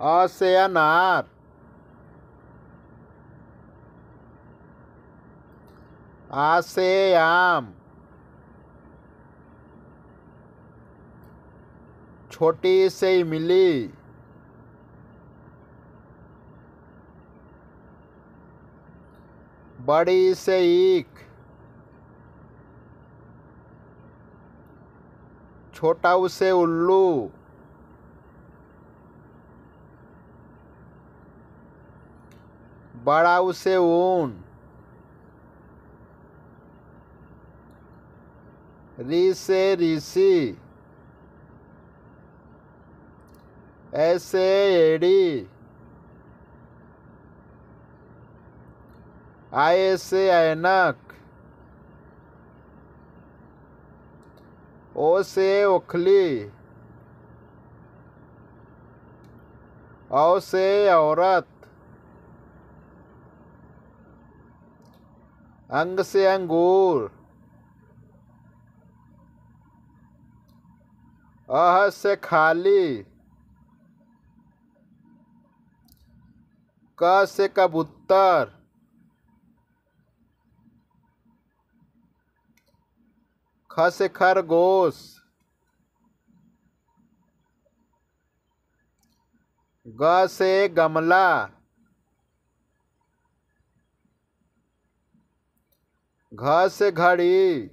और से छोटी से मिली बड़ी से ईख छोटा उसे उल्लू बड़ा उसे ऊन री से ऋषि ऐसे एड़ी आए से ऐनक ओ से ओखली औ से औरत अंग से अंगूर अह से खाली क से कबूतर ख से खरगोश ग से गमला घास घड़ी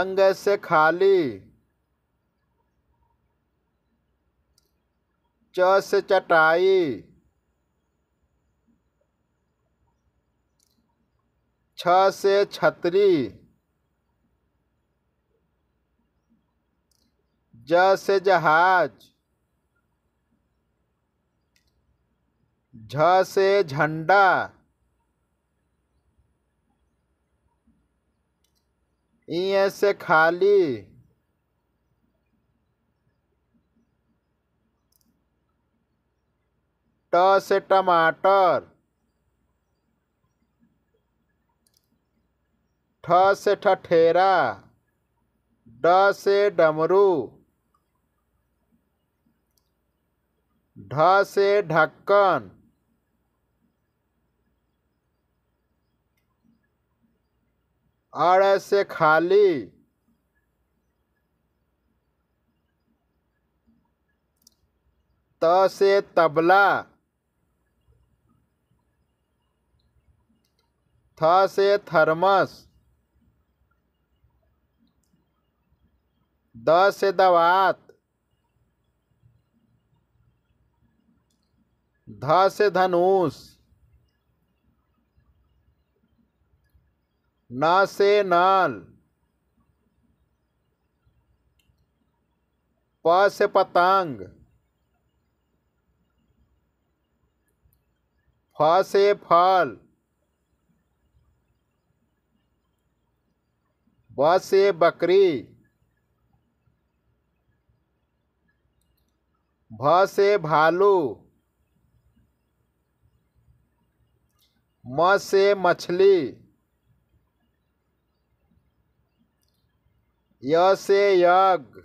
अंग से खाली च से चटाई छ से छतरी ज से जहाज झ से झंडा ई से खाली ट से टमाटर ठ से ठठेरा ड से डमरू ढ से ढक्कन अड़ से खाली त से तबला थ से थर्मस द से दवात ध से धनुष ना से नाल प से पतंग फ से फल ब से बकरी भ से भालू म से मछली य से यज्ञ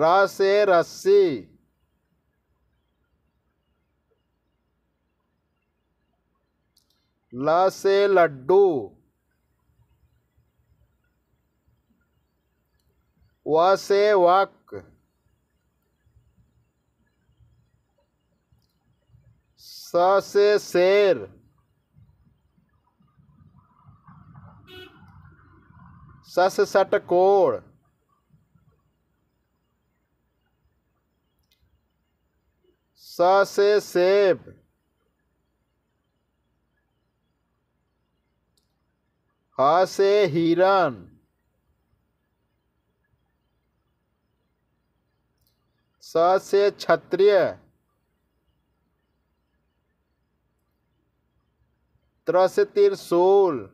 र से रस्सी ल से लड्डू व से वक स से शेर सस सट स से सेब ह से हिरन स से क्षत्रिय त्र से त्रिशूल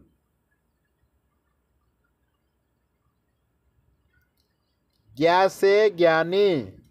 ज्ञा से ज्ञानी